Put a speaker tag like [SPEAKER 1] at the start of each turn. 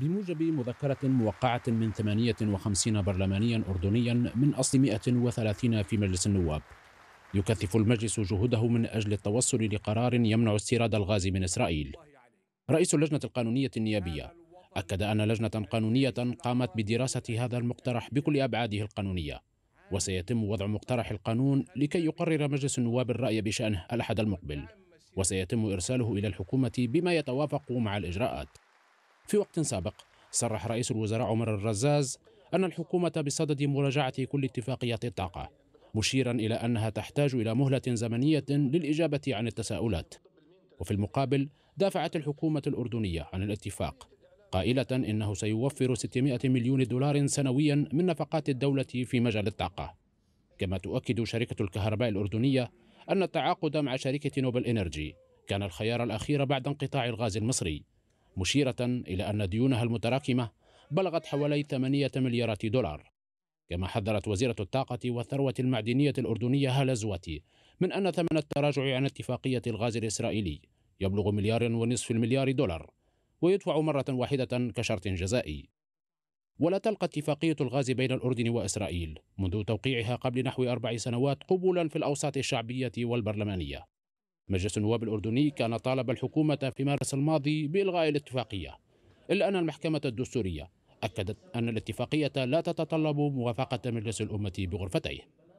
[SPEAKER 1] بموجب مذكرة موقعة من 58 برلمانيا أردنيا من أصل 130 في مجلس النواب يكثف المجلس جهوده من أجل التوصل لقرار يمنع استيراد الغاز من إسرائيل رئيس اللجنة القانونية النيابية أكد أن لجنة قانونية قامت بدراسة هذا المقترح بكل أبعاده القانونية وسيتم وضع مقترح القانون لكي يقرر مجلس النواب الرأي بشأنه الأحد المقبل وسيتم إرساله إلى الحكومة بما يتوافق مع الإجراءات في وقت سابق صرح رئيس الوزراء عمر الرزاز أن الحكومة بصدد مراجعة كل اتفاقيات الطاقة مشيرا إلى أنها تحتاج إلى مهلة زمنية للإجابة عن التساؤلات وفي المقابل دافعت الحكومة الأردنية عن الاتفاق قائلة إنه سيوفر 600 مليون دولار سنويا من نفقات الدولة في مجال الطاقة كما تؤكد شركة الكهرباء الأردنية أن التعاقد مع شركة نوبل إنرجي كان الخيار الأخير بعد انقطاع الغاز المصري مشيرة إلى أن ديونها المتراكمة بلغت حوالي 8 مليارات دولار كما حذرت وزيرة الطاقة والثروة المعدنية الأردنية هالة زواتي من أن ثمن التراجع عن اتفاقية الغاز الإسرائيلي يبلغ مليار ونصف المليار دولار ويدفع مرة واحدة كشرط جزائي ولا تلقى اتفاقية الغاز بين الأردن وإسرائيل منذ توقيعها قبل نحو أربع سنوات قبولا في الأوساط الشعبية والبرلمانية مجلس النواب الأردني كان طالب الحكومة في مارس الماضي بإلغاء الاتفاقية إلا أن المحكمة الدستورية أكدت أن الاتفاقية لا تتطلب موافقة مجلس الأمة بغرفتيه